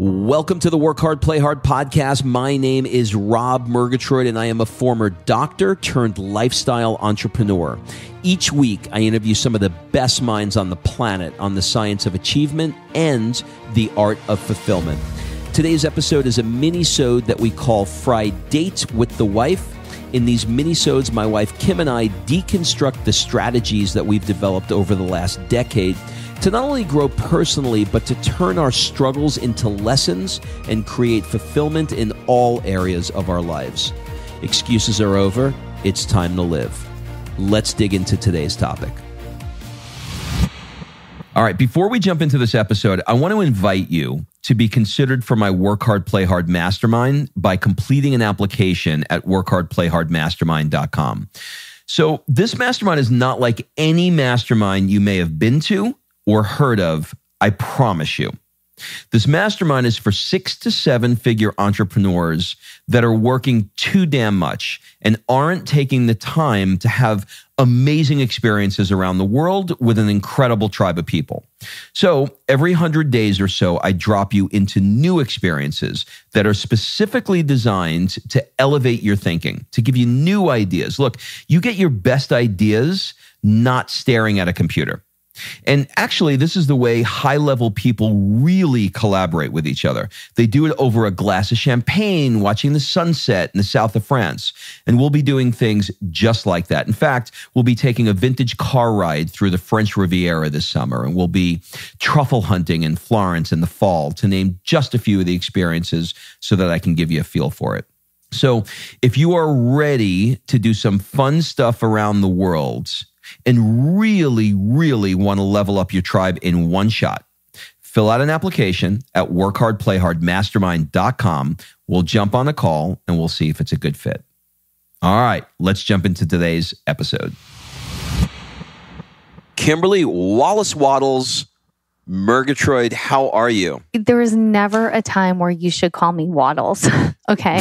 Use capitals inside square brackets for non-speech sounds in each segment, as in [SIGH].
Welcome to the Work Hard, Play Hard podcast. My name is Rob Murgatroyd, and I am a former doctor turned lifestyle entrepreneur. Each week, I interview some of the best minds on the planet on the science of achievement and the art of fulfillment. Today's episode is a mini-sode that we call Fried Dates with the Wife. In these mini-sodes, my wife Kim and I deconstruct the strategies that we've developed over the last decade – to not only grow personally, but to turn our struggles into lessons and create fulfillment in all areas of our lives. Excuses are over. It's time to live. Let's dig into today's topic. All right, before we jump into this episode, I want to invite you to be considered for my Work Hard Play Hard Mastermind by completing an application at workhardplayhardmastermind.com. So, this mastermind is not like any mastermind you may have been to or heard of, I promise you. This mastermind is for six to seven figure entrepreneurs that are working too damn much and aren't taking the time to have amazing experiences around the world with an incredible tribe of people. So every 100 days or so, I drop you into new experiences that are specifically designed to elevate your thinking, to give you new ideas. Look, you get your best ideas not staring at a computer. And actually, this is the way high level people really collaborate with each other. They do it over a glass of champagne, watching the sunset in the south of France. And we'll be doing things just like that. In fact, we'll be taking a vintage car ride through the French Riviera this summer, and we'll be truffle hunting in Florence in the fall, to name just a few of the experiences so that I can give you a feel for it. So, if you are ready to do some fun stuff around the world, and really, really want to level up your tribe in one shot, fill out an application at workhardplayhardmastermind.com. We'll jump on a call and we'll see if it's a good fit. All right, let's jump into today's episode. Kimberly Wallace Waddles, Murgatroyd, how are you? There is never a time where you should call me Waddles. [LAUGHS] okay.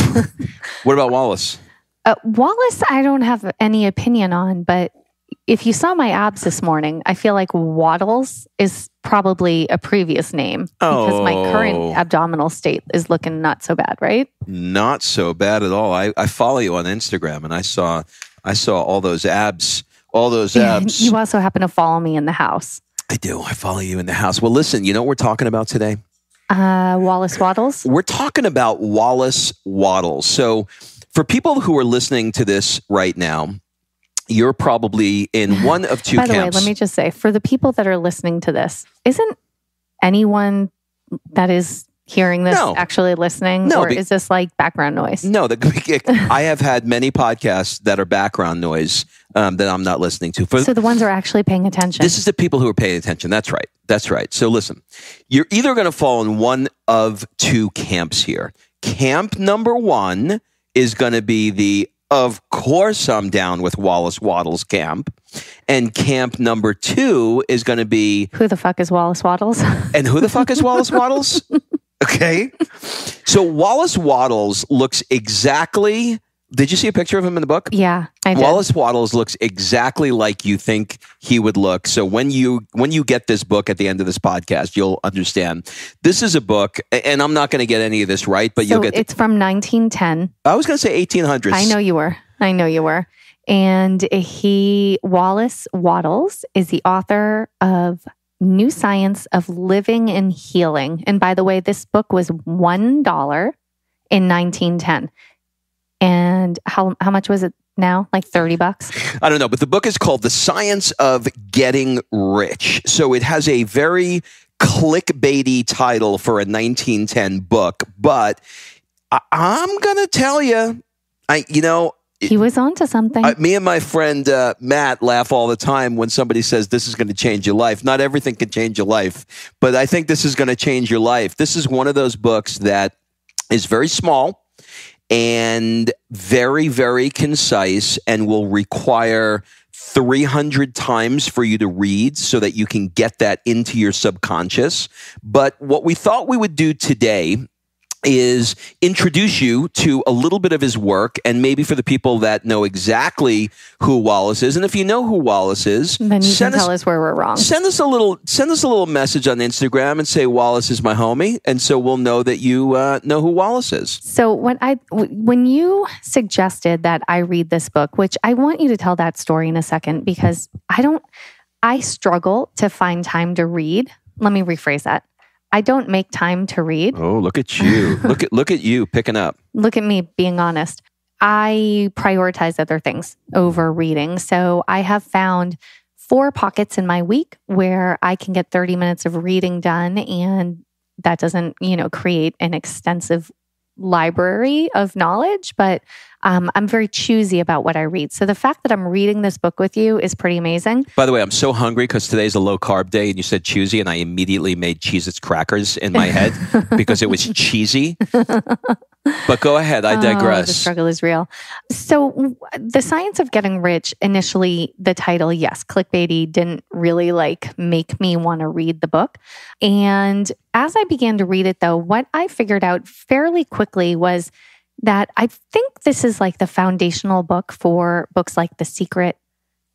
what about Wallace? Uh, Wallace, I don't have any opinion on, but if you saw my abs this morning, I feel like Waddles is probably a previous name oh. because my current oh. abdominal state is looking not so bad, right? Not so bad at all. I, I follow you on Instagram and I saw I saw all those abs, all those abs. you also happen to follow me in the house. I do. I follow you in the house. Well, listen, you know what we're talking about today? Uh, Wallace Waddles. We're talking about Wallace Waddles. So, for people who are listening to this right now, you're probably in [LAUGHS] one of two By the camps. way, let me just say for the people that are listening to this, isn't anyone that is hearing this no. actually listening no, or be, is this like background noise no the, [LAUGHS] i have had many podcasts that are background noise um, that i'm not listening to for, so the ones are actually paying attention this is the people who are paying attention that's right that's right so listen you're either going to fall in one of two camps here camp number one is going to be the of course, I'm down with Wallace Waddles camp. And camp number two is going to be Who the fuck is Wallace Waddles? [LAUGHS] and who the fuck is Wallace Waddles? [LAUGHS] Okay. So Wallace Waddles looks exactly. Did you see a picture of him in the book? Yeah. I did. Wallace Waddles looks exactly like you think he would look. So when you when you get this book at the end of this podcast, you'll understand. This is a book, and I'm not going to get any of this right, but so you'll get. It's from 1910. I was going to say 1800s. I know you were. I know you were. And he Wallace Waddles is the author of New Science of Living and Healing. And by the way, this book was one dollar in 1910. And how how much was it now, like 30 bucks? [LAUGHS] I don't know, but the book is called The Science of Getting Rich. So it has a very clickbaity title for a 1910 book, but I- am going to tell you, I you know, he was onto something. I, me and my friend uh, Matt laugh all the time when somebody says this is going to change your life. Not everything can change your life, but I think this is going to change your life. This is one of those books that is very small and very, very concise and will require 300 times for you to read so that you can get that into your subconscious. But what we thought we would do today is introduce you to a little bit of his work and maybe for the people that know exactly who Wallace is and if you know who Wallace is then you can us, tell us where we're wrong send us a little send us a little message on Instagram and say Wallace is my homie and so we'll know that you uh, know who Wallace is so when I when you suggested that I read this book which I want you to tell that story in a second because I don't I struggle to find time to read let me rephrase that I don't make time to read. Oh, look at you. [LAUGHS] look at look at you picking up. Look at me being honest. I prioritize other things over reading. So I have found four pockets in my week where I can get 30 minutes of reading done and that doesn't, you know, create an extensive library of knowledge, but um, I'm very choosy about what I read. So the fact that I'm reading this book with you is pretty amazing. By the way, I'm so hungry because today's a low carb day and you said choosy, and I immediately made Cheez Its crackers in my head [LAUGHS] because it was cheesy. [LAUGHS] but go ahead, I oh, digress. Oh, the struggle is real. So, The Science of Getting Rich, initially, the title, yes, clickbaity didn't really like make me want to read the book. And as I began to read it, though, what I figured out fairly quickly was that I think this is like the foundational book for books like The Secret,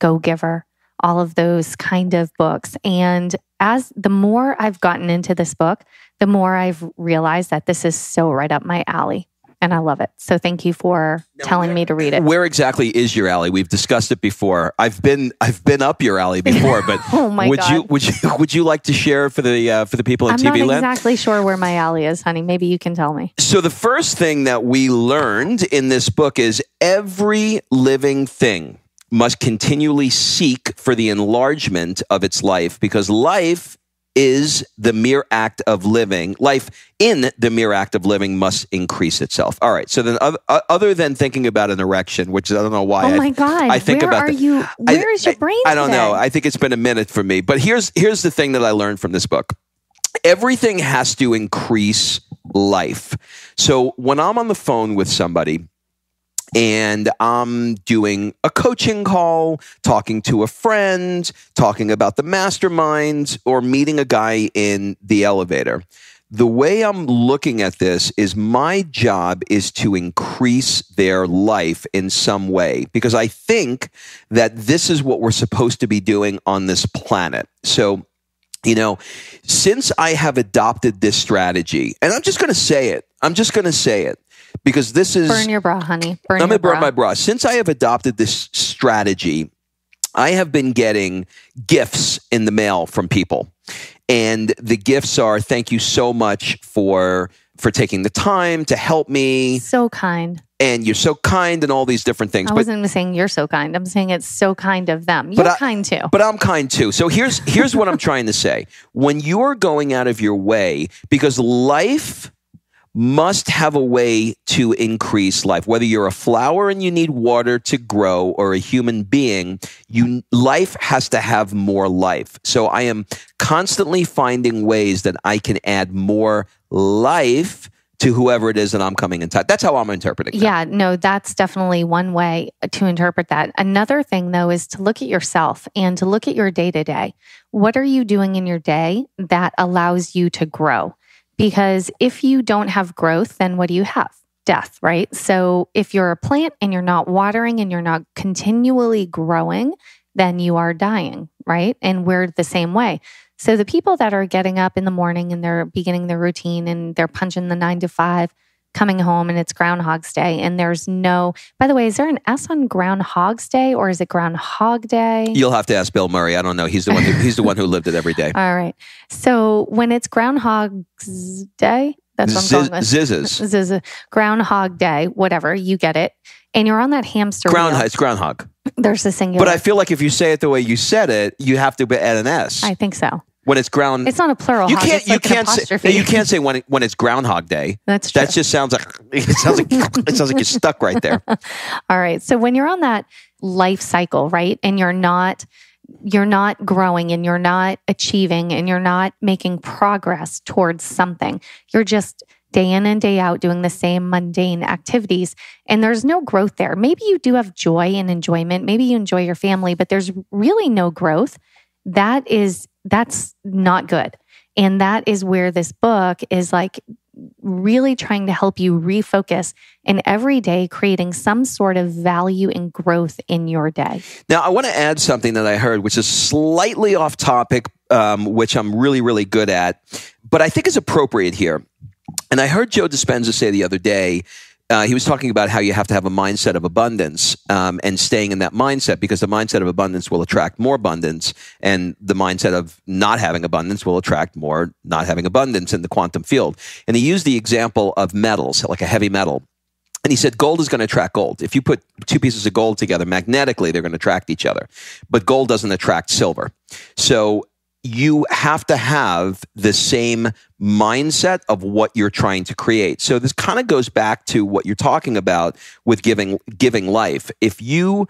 Go Giver, all of those kind of books. And as the more I've gotten into this book, the more I've realized that this is so right up my alley and I love it. So thank you for telling me to read it. Where exactly is your alley? We've discussed it before. I've been I've been up your alley [LAUGHS] before, but oh my would God. you would you [LAUGHS] would you like to share for the uh, for the people in TV land? I'm not exactly sure where my alley is, honey. Maybe you can tell me. So the first thing that we learned in this book is every living thing must continually seek for the enlargement of its life because life is the mere act of living. Life in the mere act of living must increase itself. All right. So then, uh, other than thinking about an erection, which I don't know why. Oh my I, God! I think where about. Are the, you? Where I, is your brain? I, I don't today? know. I think it's been a minute for me. But here's here's the thing that I learned from this book. Everything has to increase life. So when I'm on the phone with somebody and I'm doing a coaching call, talking to a friend, talking about the mastermind, or meeting a guy in the elevator. The way I'm looking at this is my job is to increase their life in some way because I think that this is what we're supposed to be doing on this planet. So, you know, since I have adopted this strategy, and I'm just going to say it, I'm just going to say it because this is burn your bra, honey. Burn let me burn bra. my bra. Since I have adopted this strategy, I have been getting gifts in the mail from people, and the gifts are thank you so much for for taking the time to help me. So kind. And you're so kind, and all these different things. I but, wasn't saying you're so kind. I'm saying it's so kind of them. You're I, kind too. But I'm kind too. So here's here's what I'm [LAUGHS] trying to say. When you're going out of your way, because life must have a way to increase life. Whether you're a flower and you need water to grow or a human being, you, life has to have more life. So I am constantly finding ways that I can add more life to whoever it is that I'm coming in touch. That's how I'm interpreting. That. Yeah, no, that's definitely one way to interpret that. Another thing though is to look at yourself and to look at your day to day. What are you doing in your day that allows you to grow? Because if you don't have growth, then what do you have? Death, right? So if you're a plant and you're not watering and you're not continually growing, then you are dying, right? And we're the same way. So the people that are getting up in the morning and they're beginning their routine and they're punching the nine to five, coming home and it's Groundhog's Day. And there's no, by the way, is there an S on Groundhog's Day or is it Groundhog Day? You'll have to ask Bill Murray. I don't know. He's the one who, he's the one who lived it every day. [LAUGHS] All right. So when it's Groundhog's Day, that's what I'm calling Ziz- this. [LAUGHS] Zizzes. Groundhog Day, whatever. You get it. And you're on that hamster Groundhog. Wheel. It's Groundhog. There's a singular. But I feel like if you say it the way you said it, you have to add an S. I think so when it's ground. It's not a plural. You can't. you like can't. Say, you can't say when it, when it's Groundhog Day. That's true. That just sounds like [LAUGHS] it sounds like it sounds like you're stuck right there. [LAUGHS] All right. So when you're on that life cycle, right, and you're not you're not growing and you're not achieving and you're not making progress towards something. You're just day in and day out doing the same mundane activities and there's no growth there. Maybe you do have joy and enjoyment. Maybe you enjoy your family, but there's really no growth. That is that's not good. And that is where this book is like really trying to help you refocus and every day creating some sort of value and growth in your day. Now, I want to add something that I heard, which is slightly off topic, um, which I'm really, really good at, but I think is appropriate here. And I heard Joe Dispenza say the other day uh, he was talking about how you have to have a mindset of abundance um, and staying in that mindset because the mindset of abundance will attract more abundance, and the mindset of not having abundance will attract more not having abundance in the quantum field. And he used the example of metals, like a heavy metal. And he said, gold is going to attract gold. If you put two pieces of gold together magnetically, they're going to attract each other. But gold doesn't attract silver. So you have to have the same mindset of what you're trying to create. So this kind of goes back to what you're talking about with giving giving life. If you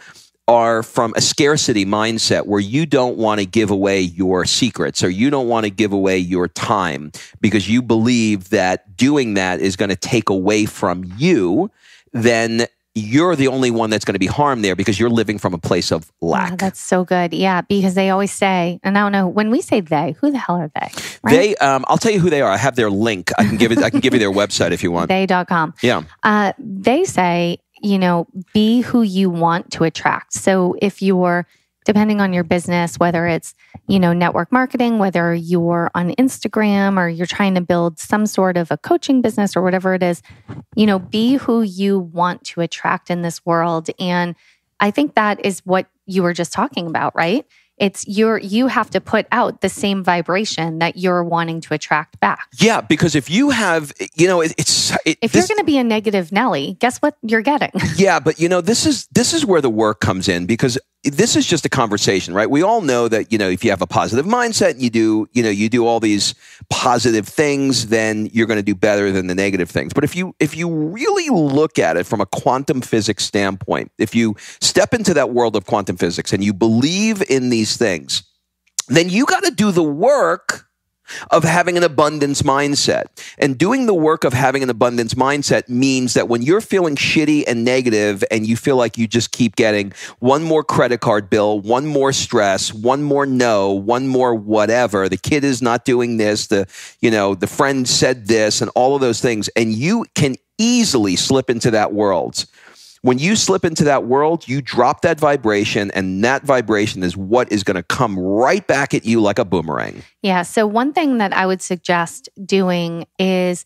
are from a scarcity mindset where you don't want to give away your secrets or you don't want to give away your time because you believe that doing that is going to take away from you, then you're the only one that's going to be harmed there because you're living from a place of oh, lack. that's so good. Yeah, because they always say, and I don't know when we say they, who the hell are they? Right? They, um, I'll tell you who they are. I have their link. I can give it. I can give you their website if you want. They.com. Yeah. Uh, they say, you know, be who you want to attract. So if you're depending on your business, whether it's, you know, network marketing, whether you're on Instagram or you're trying to build some sort of a coaching business or whatever it is, you know, be who you want to attract in this world. And I think that is what you were just talking about, right? It's your you have to put out the same vibration that you're wanting to attract back. Yeah, because if you have, you know, it, it's it, if this, you're going to be a negative Nelly, guess what you're getting. [LAUGHS] Yeah, but you know, this is this is where the work comes in because this is just a conversation, right? We all know that, you know, if you have a positive mindset, you do, you know, you do all these positive things, then you're going to do better than the negative things. But if you if you really look at it from a quantum physics standpoint, if you step into that world of quantum physics and you believe in these things, then you got to do the work of having an abundance mindset. And doing the work of having an abundance mindset means that when you're feeling shitty and negative and you feel like you just keep getting one more credit card bill, one more stress, one more no, one more whatever, the kid is not doing this, the you know, the friend said this and all of those things and you can easily slip into that world when you slip into that world, you drop that vibration, and that vibration is what is going to come right back at you like a boomerang. Yeah. So, one thing that I would suggest doing is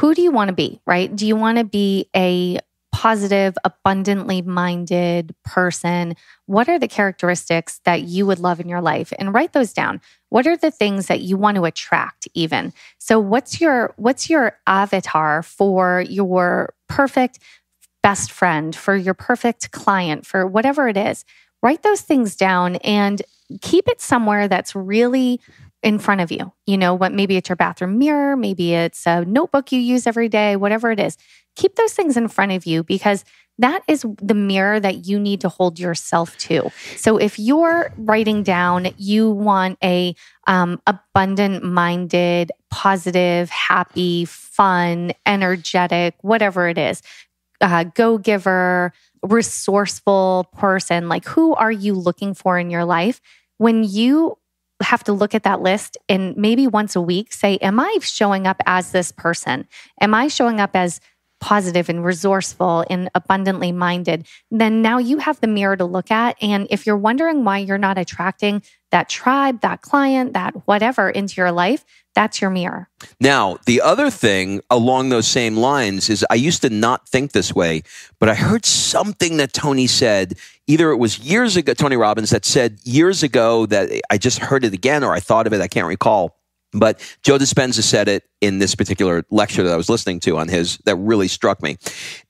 who do you want to be, right? Do you want to be a positive, abundantly minded person, what are the characteristics that you would love in your life? And write those down. What are the things that you want to attract even? So what's your what's your avatar for your perfect best friend, for your perfect client, for whatever it is, write those things down and keep it somewhere that's really in front of you. You know, what maybe it's your bathroom mirror, maybe it's a notebook you use every day, whatever it is. Keep those things in front of you because that is the mirror that you need to hold yourself to. So if you're writing down you want a um, abundant minded, positive, happy, fun, energetic, whatever it is, uh, go giver, resourceful person? Like, who are you looking for in your life? When you have to look at that list and maybe once a week say, Am I showing up as this person? Am I showing up as positive and resourceful and abundantly minded, then now you have the mirror to look at. And if you're wondering why you're not attracting that tribe, that client, that whatever into your life, that's your mirror. Now, the other thing along those same lines is I used to not think this way, but I heard something that Tony said, either it was years ago, Tony Robbins, that said years ago that I just heard it again or I thought of it, I can't recall but Joe Dispenza said it in this particular lecture that I was listening to on his that really struck me.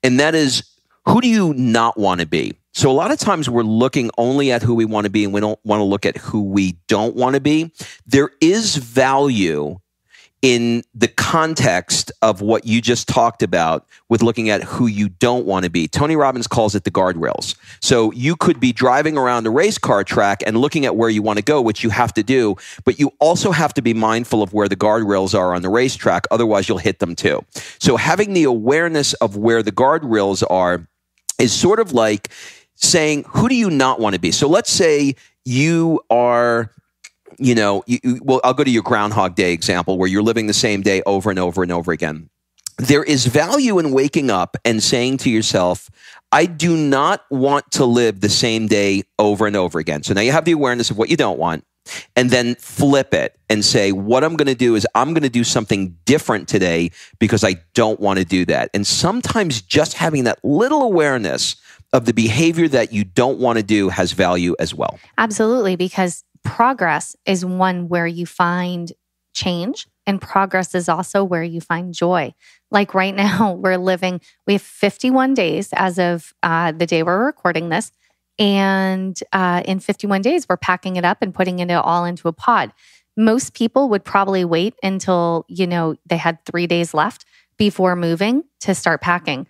And that is who do you not want to be? So a lot of times we're looking only at who we want to be and we don't want to look at who we don't want to be. There is value in the context of what you just talked about with looking at who you don't want to be. Tony Robbins calls it the guardrails. So you could be driving around a race car track and looking at where you want to go, which you have to do, but you also have to be mindful of where the guardrails are on the racetrack. Otherwise, you'll hit them too. So having the awareness of where the guardrails are is sort of like saying, who do you not want to be? So let's say you are you know, you, well, I'll go to your Groundhog Day example where you're living the same day over and over and over again. There is value in waking up and saying to yourself, I do not want to live the same day over and over again. So now you have the awareness of what you don't want and then flip it and say, What I'm going to do is I'm going to do something different today because I don't want to do that. And sometimes just having that little awareness of the behavior that you don't want to do has value as well. Absolutely, because progress is one where you find change and progress is also where you find joy. Like right [LAUGHS] now, we're living, we have 51 days as of uh, the day we're recording this. And uh, in 51 days, we're packing it up and putting it all into a pod. Most people would probably wait until, you know, they had three days left before moving to start packing.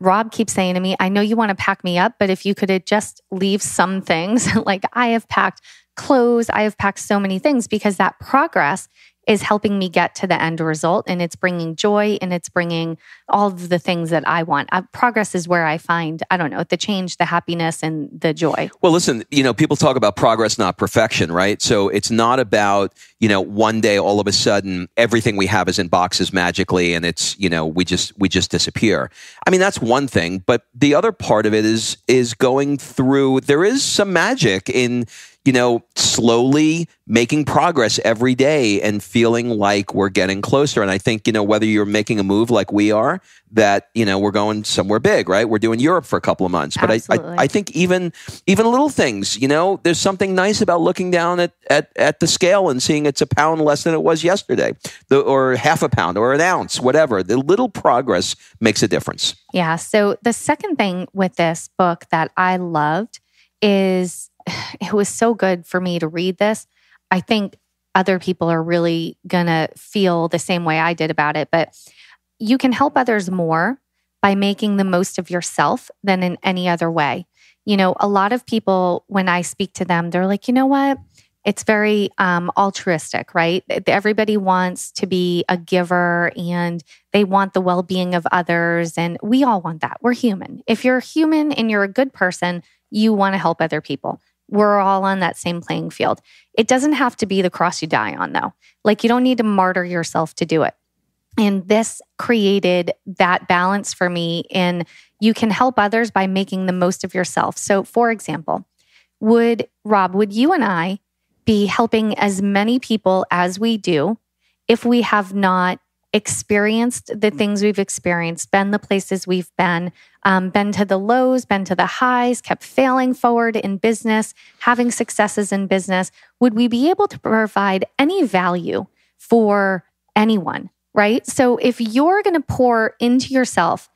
Rob keeps saying to me, I know you want to pack me up, but if you could just leave some things, [LAUGHS] like I have packed clothes. I have packed so many things because that progress is helping me get to the end result and it's bringing joy and it's bringing all of the things that I want. Uh, progress is where I find, I don't know, the change, the happiness, and the joy. Well, listen, you know, people talk about progress, not perfection, right? So it's not about, you know, one day all of a sudden everything we have is in boxes magically and it's, you know, we just, we just disappear. I mean, that's one thing. But the other part of it is, is going through, there is some magic in, you know, slowly making progress every day and feeling like we're getting closer. And I think, you know, whether you're making a move like we are, that, you know, we're going somewhere big, right? We're doing Europe for a couple of months. But I, I, I, think even even little things, you know, there's something nice about looking down at, at, at the scale and seeing it's a pound less than it was yesterday, the, or half a pound or an ounce, whatever. The little progress makes a difference. Yeah. So the second thing with this book that I loved is [SIGHS] it was so good for me to read this. I think other people are really going to feel the same way I did about it, but you can help others more by making the most of yourself than in any other way. You know, a lot of people, when I speak to them, they're like, you know what? It's very um, altruistic, right? Everybody wants to be a giver and they want the well being of others. And we all want that. We're human. If you're human and you're a good person, you want to help other people we're all on that same playing field. It doesn't have to be the cross you die on, though. Like, you don't need to martyr yourself to do it. And this created that balance for me in you can help others by making the most of yourself. So, for example, would Rob, would you and I be helping as many people as we do if we have not experienced the things we've experienced, been the places we've been, um, been to the lows, been to the highs, kept failing forward in business, having successes in business, would we be able to provide any value for anyone? Right. So if you're going to pour into yourself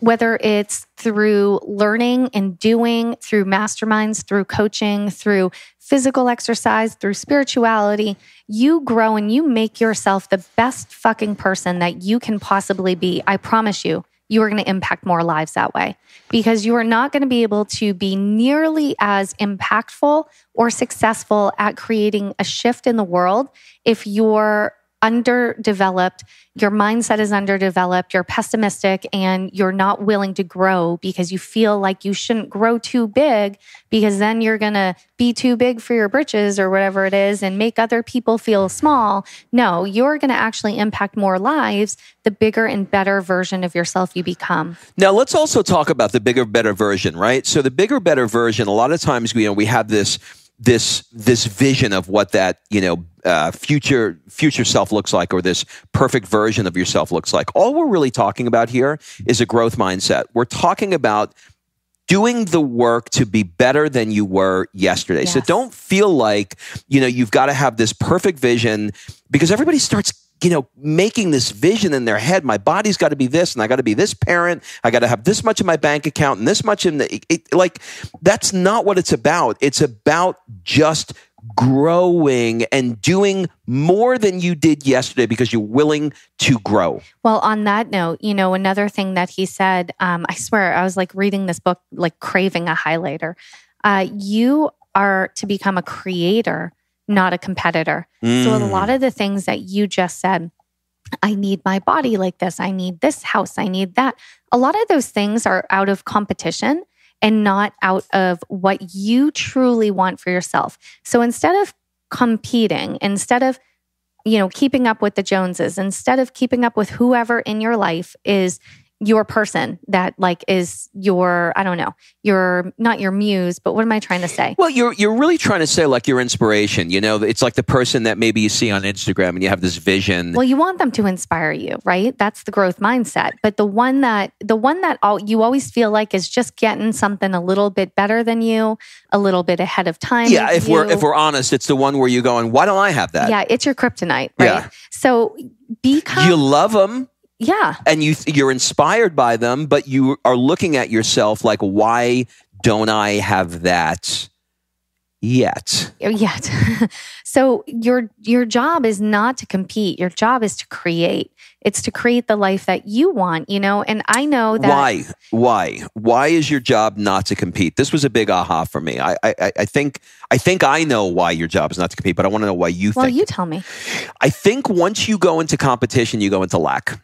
whether it's through learning and doing, through masterminds, through coaching, through physical exercise, through spirituality, you grow and you make yourself the best fucking person that you can possibly be. I promise you, you are going to impact more lives that way because you are not going to be able to be nearly as impactful or successful at creating a shift in the world if you're underdeveloped, your mindset is underdeveloped, you're pessimistic, and you're not willing to grow because you feel like you shouldn't grow too big because then you're going to be too big for your britches or whatever it is and make other people feel small. No, you're going to actually impact more lives the bigger and better version of yourself you become. Now, let's also talk about the bigger, better version, right? So, the bigger, better version, a lot of times, you know, we have this this this vision of what that you know uh, future future self looks like or this perfect version of yourself looks like all we're really talking about here is a growth mindset we're talking about doing the work to be better than you were yesterday yes. so don't feel like you know you've got to have this perfect vision because everybody starts you know, making this vision in their head. My body's got to be this, and I got to be this parent. I got to have this much in my bank account and this much in the. It, it, like, that's not what it's about. It's about just growing and doing more than you did yesterday because you're willing to grow. Well, on that note, you know, another thing that he said, um, I swear, I was like reading this book, like craving a highlighter. Uh, you are to become a creator not a competitor. Mm. So, a lot mm. of the things that you just said, I need my body like this, I need this house, I need that. A lot of those things are out of competition and not out of what you truly want for yourself. So, instead of competing, instead of you know, keeping up with the Joneses, instead of keeping up with whoever in your life is your person that like is your i don't know your not your muse but what am i trying to say well you're you're really trying to say like your inspiration you know it's like the person that maybe you see on instagram and you have this vision well you want them to inspire you right that's the growth mindset but the one that the one that all, you always feel like is just getting something a little bit better than you a little bit ahead of time yeah if you. we're if we're honest it's the one where you're going why don't i have that yeah it's your kryptonite right yeah. so become you love them yeah. And you you're inspired by them, but you are looking at yourself like why don't I have that yet? Oh, yet. [LAUGHS] so your your job is not to compete. Your job is to create. It's to create the life that you want, you know? And I know that Why? Why? Why is your job not to compete? This was a big aha for me. I I, I think I think I know why your job is not to compete, but I want to know why you well, think. Well, you tell me. I think once you go into competition, you go into lack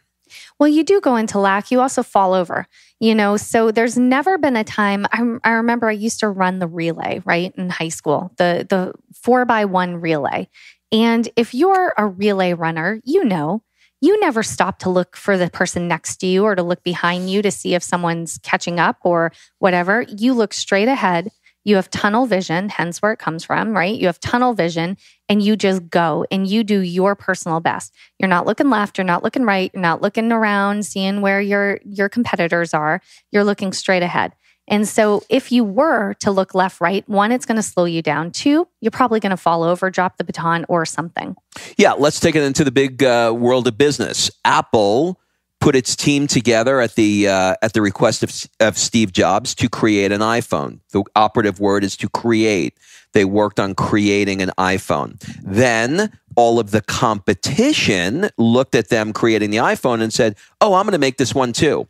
well, you do go into lack, you also fall over, you know? So there's never been a time. I, I remember I used to run the relay, right, in high school, the, the four by one relay. And if you're a relay runner, you know, you never stop to look for the person next to you or to look behind you to see if someone's catching up or whatever. You look straight ahead you have tunnel vision, hence where it comes from, right? You have tunnel vision and you just go and you do your personal best. You're not looking left, you're not looking right, you're not looking around seeing where your your competitors are. You're looking straight ahead. And so if you were to look left right, one it's going to slow you down. Two, you're probably going to fall over, drop the baton or something. Yeah, let's take it into the big uh, world of business. Apple put its team together at the uh, at the request of, of Steve Jobs to create an iPhone. The operative word is to create. They worked on creating an iPhone. Then all of the competition looked at them creating the iPhone and said, "Oh, I'm going to make this one too."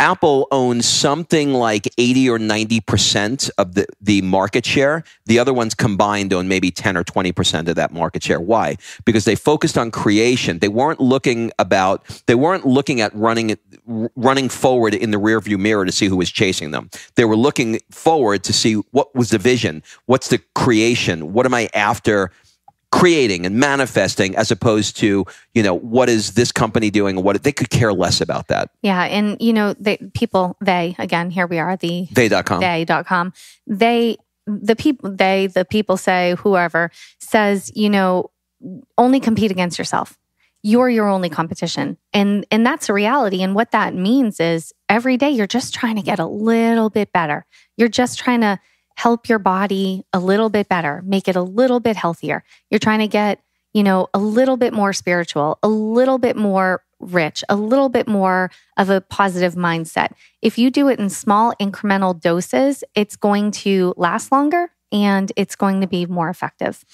Apple owns something like 80 or 90% of the, the market share. The other ones combined own maybe 10 or 20% of that market share. Why? Because they focused on creation. They weren't looking about, they weren't looking at running, running forward in the rearview mirror to see who was chasing them. They were looking forward to see what was the vision? What's the creation? What am I after creating and manifesting as opposed to you know what is this company doing what they could care less about that yeah and you know the people they again here we are the they.com they.com they the people they the people say whoever says you know only compete against yourself you're your only competition and and that's a reality and what that means is every day you're just trying to get a little bit better you're just trying to help your body a little bit better, make it a little bit healthier. You're trying to get, you know, a little bit more spiritual, a little bit more rich, a little bit more of a positive mindset. If you do it in small incremental doses, it's going to last longer and it's going to be more effective.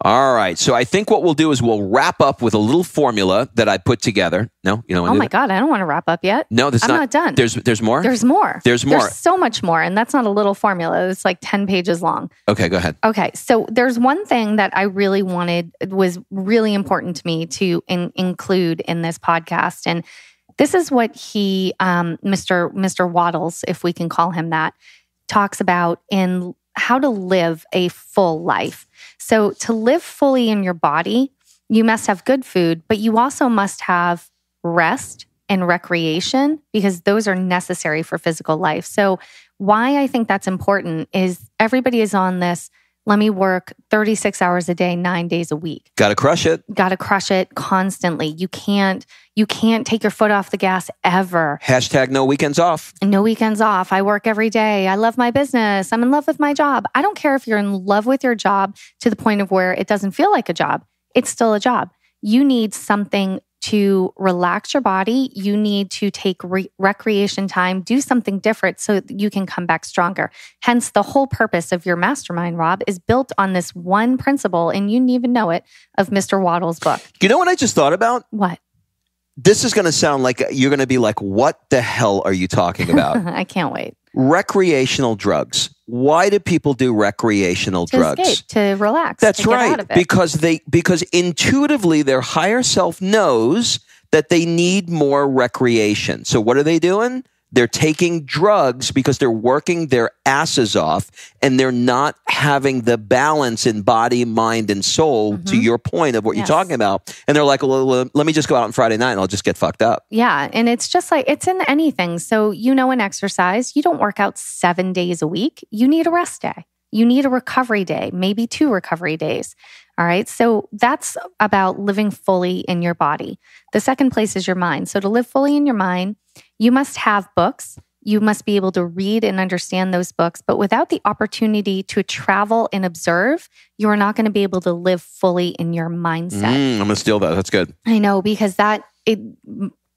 All right. So I think what we'll do is we'll wrap up with a little formula that I put together. No, you know. Oh my that? god, I don't want to wrap up yet. No, that's I'm not, not, done. There's there's more. There's more. There's more. There's so much more, and that's not a little formula. It's like ten pages long. Okay, go ahead. Okay, so there's one thing that I really wanted was really important to me to in, include in this podcast, and this is what he, um, Mr. Mr. Waddles, if we can call him that, talks about in how to live a full life. So, to live fully in your body, you must have good food, but you also must have rest and recreation because those are necessary for physical life. So, why I think that's important is everybody is on this let me work 36 hours a day, 9 days a week. Got to crush it. Got to crush it constantly. You can't you can't take your foot off the gas ever. Hashtag no weekends off. No weekends off. I work every day. I love my business. I'm in love with my job. I don't care if you're in love with your job to the point of where it doesn't feel like a job. It's still a job. You need something to relax your body, you need to take re- recreation time, do something different so you can come back stronger. Hence, the whole purpose of your mastermind, Rob, is built on this one principle, and you didn't even know it, of Mr. Waddle's book. You know what I just thought about? What? This is going to sound like uh, you're going to be like, what the hell are you talking about? [LAUGHS] I can't wait. Recreational drugs why do people do recreational to drugs escape, to relax that's to right because they because intuitively their higher self knows that they need more recreation so what are they doing they're taking drugs because they're working their asses off and they're not having the balance in body, mind, and soul mm-hmm. to your point of what yes. you're talking about. And they're like, well, let me just go out on Friday night and I'll just get fucked up. Yeah. And it's just like, it's in anything. So, you know, in exercise, you don't work out seven days a week, you need a rest day. You need a recovery day, maybe two recovery days. All right. So that's about living fully in your body. The second place is your mind. So to live fully in your mind, you must have books. You must be able to read and understand those books. But without the opportunity to travel and observe, you are not going to be able to live fully in your mindset. Mm, I'm going to steal that. That's good. I know, because that it,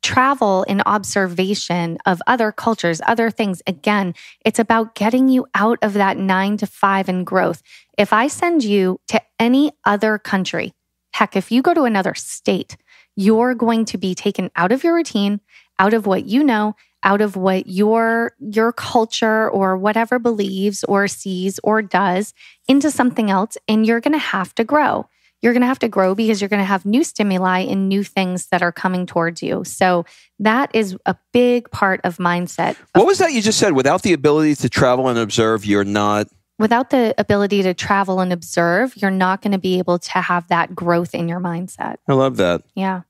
travel and observation of other cultures, other things. Again, it's about getting you out of that nine to five and growth. If I send you to any other country, heck, if you go to another state, you're going to be taken out of your routine out of what you know, out of what your your culture or whatever believes or sees or does into something else and you're going to have to grow. You're going to have to grow because you're going to have new stimuli and new things that are coming towards you. So that is a big part of mindset. What was that you just said? Without the ability to travel and observe, you're not without the ability to travel and observe, you're not going to be able to have that growth in your mindset. I love that. Yeah.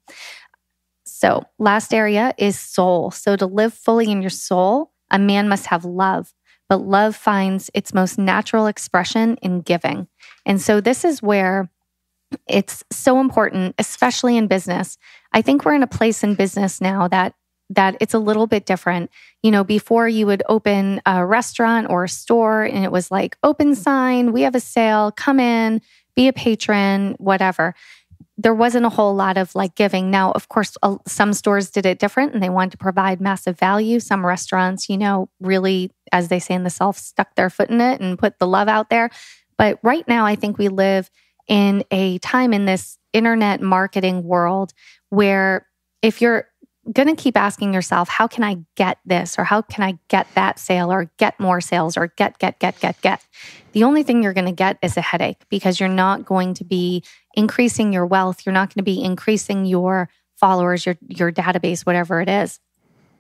So, last area is soul. So, to live fully in your soul, a man must have love, but love finds its most natural expression in giving. And so, this is where it's so important, especially in business. I think we're in a place in business now that that it's a little bit different. You know, before you would open a restaurant or a store and it was like open sign, we have a sale, come in, be a patron, whatever there wasn't a whole lot of like giving. Now, of course, some stores did it different and they wanted to provide massive value. Some restaurants, you know, really, as they say in the South, stuck their foot in it and put the love out there. But right now, I think we live in a time in this internet marketing world where if you're going to keep asking yourself, how can I get this or how can I get that sale or get more sales or get, get, get, get, get? The only thing you're going to get is a headache because you're not going to be increasing your wealth. You're not going to be increasing your followers, your, your database, whatever it is.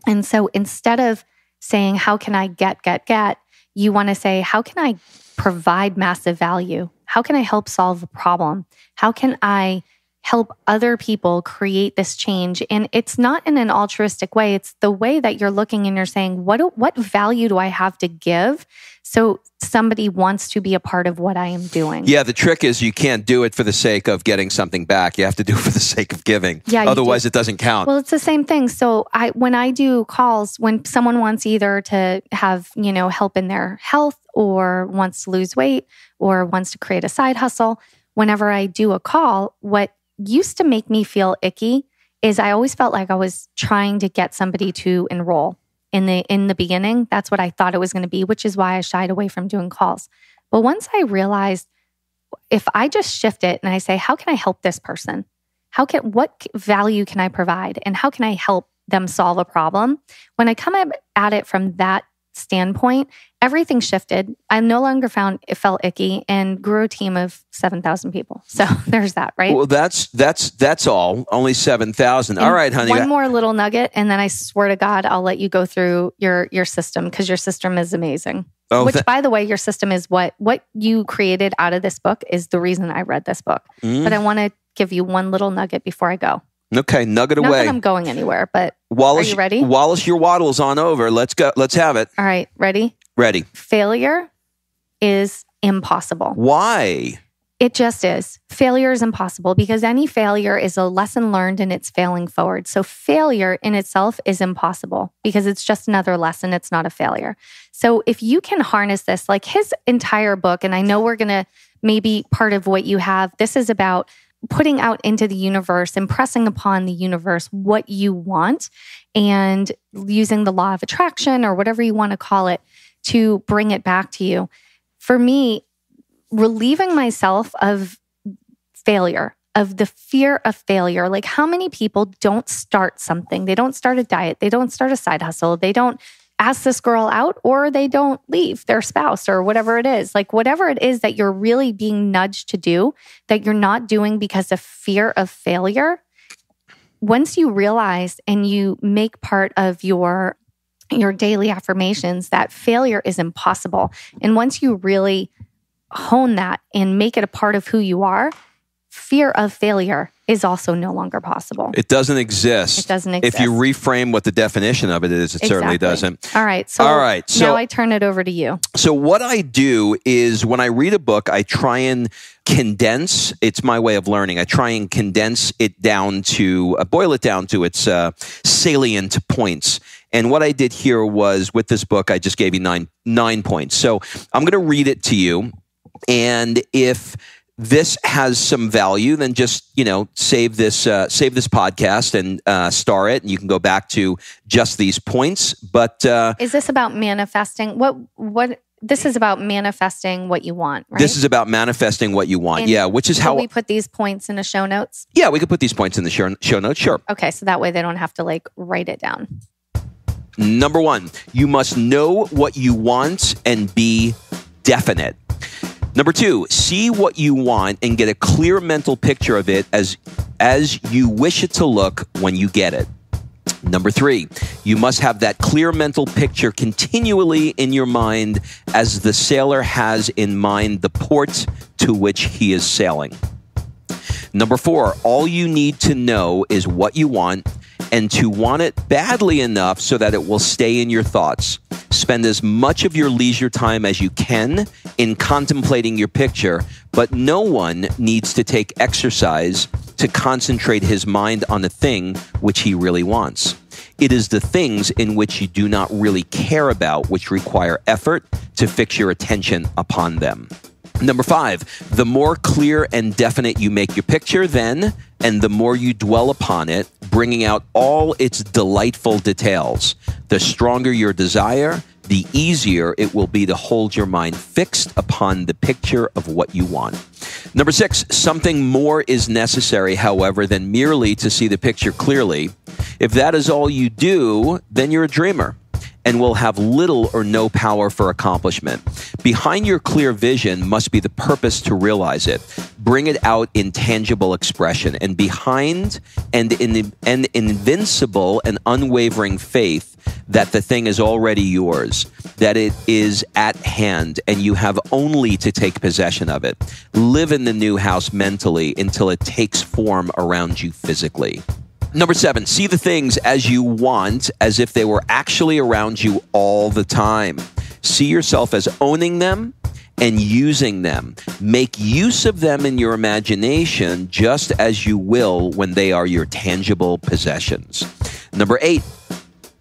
And so instead of saying, how can I get, get, get, you want to say, how can I provide massive value? How can I help solve a problem? How can I help other people create this change and it's not in an altruistic way it's the way that you're looking and you're saying what do, what value do i have to give so somebody wants to be a part of what i am doing yeah the trick is you can't do it for the sake of getting something back you have to do it for the sake of giving yeah, otherwise do. it doesn't count well it's the same thing so i when i do calls when someone wants either to have you know help in their health or wants to lose weight or wants to create a side hustle whenever i do a call what used to make me feel icky is I always felt like I was trying to get somebody to enroll in the in the beginning. That's what I thought it was going to be, which is why I shied away from doing calls. But once I realized if I just shift it and I say, how can I help this person? How can what value can I provide and how can I help them solve a problem? When I come at it from that standpoint, everything shifted. I no longer found it felt icky and grew a team of 7,000 people. So [LAUGHS] there's that, right? Well, that's that's that's all. Only 7,000. All right, honey. One more little nugget and then I swear to god I'll let you go through your your system cuz your system is amazing. Oh, Which, th- by the way, your system is what what you created out of this book is the reason I read this book. Mm. But I want to give you one little nugget before I go. Okay, nugget Not away. That I'm going anywhere, but Wallace, are you ready? Wallace, your waddle's on over. Let's go. Let's have it. All right, ready? Ready. Failure is impossible. Why? It just is. Failure is impossible because any failure is a lesson learned and it's failing forward. So, failure in itself is impossible because it's just another lesson. It's not a failure. So, if you can harness this, like his entire book, and I know we're going to maybe part of what you have, this is about putting out into the universe, impressing upon the universe what you want, and using the law of attraction or whatever you want to call it to bring it back to you. For me, relieving myself of failure, of the fear of failure. Like, how many people don't start something? They don't start a diet, they don't start a side hustle, they don't ask this girl out or they don't leave their spouse or whatever it is. Like, whatever it is that you're really being nudged to do that you're not doing because of fear of failure. Once you realize and you make part of your your daily affirmations that failure is impossible. And once you really hone that and make it a part of who you are, fear of failure is also no longer possible. It doesn't exist. It doesn't exist. If you reframe what the definition of it is, it exactly. certainly doesn't. All right. So All right. So now I turn it over to you. So what I do is when I read a book, I try and condense. It's my way of learning. I try and condense it down to uh, boil it down to its uh, salient points. And what I did here was with this book, I just gave you nine nine points. So I'm going to read it to you, and if this has some value, then just you know save this uh, save this podcast and uh, star it, and you can go back to just these points. But uh, is this about manifesting? What what this is about manifesting what you want, right? This is about manifesting what you want. And yeah, which is how we put these points in the show notes. Yeah, we could put these points in the show, show notes. Sure. Okay, so that way they don't have to like write it down. Number one, you must know what you want and be definite. Number two, see what you want and get a clear mental picture of it as, as you wish it to look when you get it. Number three, you must have that clear mental picture continually in your mind as the sailor has in mind the port to which he is sailing. Number four, all you need to know is what you want and to want it badly enough so that it will stay in your thoughts. Spend as much of your leisure time as you can in contemplating your picture, but no one needs to take exercise to concentrate his mind on the thing which he really wants. It is the things in which you do not really care about which require effort to fix your attention upon them. Number five, the more clear and definite you make your picture, then, and the more you dwell upon it, bringing out all its delightful details, the stronger your desire the easier it will be to hold your mind fixed upon the picture of what you want. Number six, something more is necessary, however, than merely to see the picture clearly. If that is all you do, then you're a dreamer and will have little or no power for accomplishment. Behind your clear vision must be the purpose to realize it. Bring it out in tangible expression. And behind and in an invincible and unwavering faith that the thing is already yours, that it is at hand, and you have only to take possession of it. Live in the new house mentally until it takes form around you physically. Number seven, see the things as you want, as if they were actually around you all the time. See yourself as owning them and using them. Make use of them in your imagination just as you will when they are your tangible possessions. Number eight,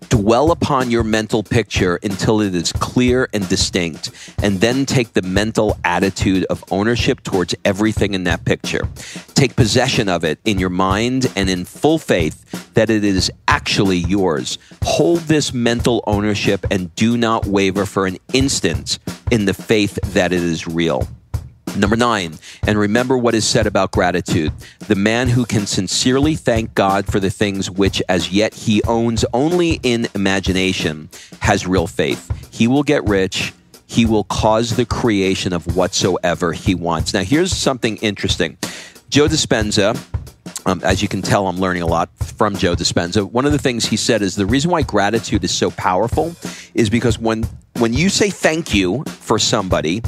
Dwell upon your mental picture until it is clear and distinct, and then take the mental attitude of ownership towards everything in that picture. Take possession of it in your mind and in full faith that it is actually yours. Hold this mental ownership and do not waver for an instant in the faith that it is real. Number nine, and remember what is said about gratitude. The man who can sincerely thank God for the things which as yet he owns only in imagination has real faith. He will get rich. He will cause the creation of whatsoever he wants. Now, here's something interesting. Joe Dispenza, um, as you can tell, I'm learning a lot from Joe Dispenza. One of the things he said is the reason why gratitude is so powerful is because when when you say thank you for somebody,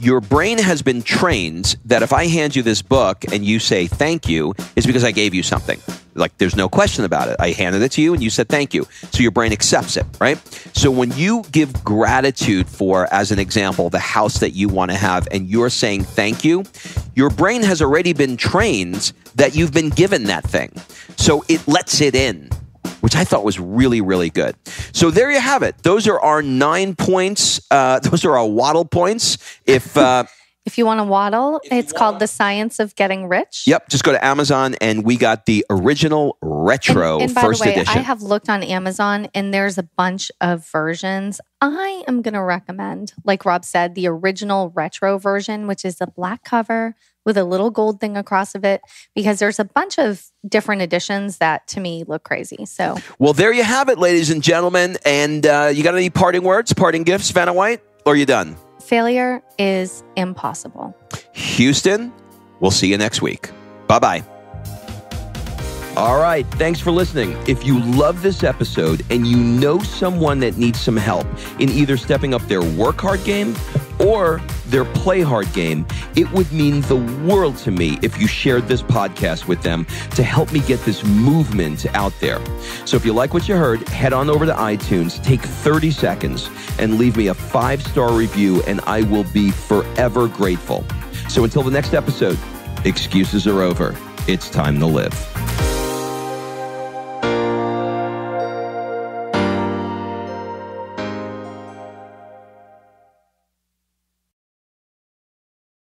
your brain has been trained that if I hand you this book and you say thank you, is because I gave you something. Like there's no question about it. I handed it to you and you said thank you. So your brain accepts it, right? So when you give gratitude for, as an example, the house that you want to have and you're saying thank you, your brain has already been trained that you've been given that thing. So it lets it in which I thought was really, really good. So there you have it. Those are our nine points. Uh, [LAUGHS] those are our waddle points. If uh, [LAUGHS] If you want to waddle, it's called The Science of Getting Rich. Yep, just go to Amazon and we got the original retro and, and by first the way, edition. I have looked on Amazon and there's a bunch of versions. I am going to recommend, like Rob said, the original retro version, which is the black cover, with a little gold thing across of it because there's a bunch of different editions that to me look crazy. So, well, there you have it, ladies and gentlemen. And uh, you got any parting words, parting gifts, Vanna White, or are you done? Failure is impossible. Houston, we'll see you next week. Bye bye. All right, thanks for listening. If you love this episode and you know someone that needs some help in either stepping up their work hard game or their play hard game, it would mean the world to me if you shared this podcast with them to help me get this movement out there. So if you like what you heard, head on over to iTunes, take 30 seconds, and leave me a five star review, and I will be forever grateful. So until the next episode, excuses are over. It's time to live.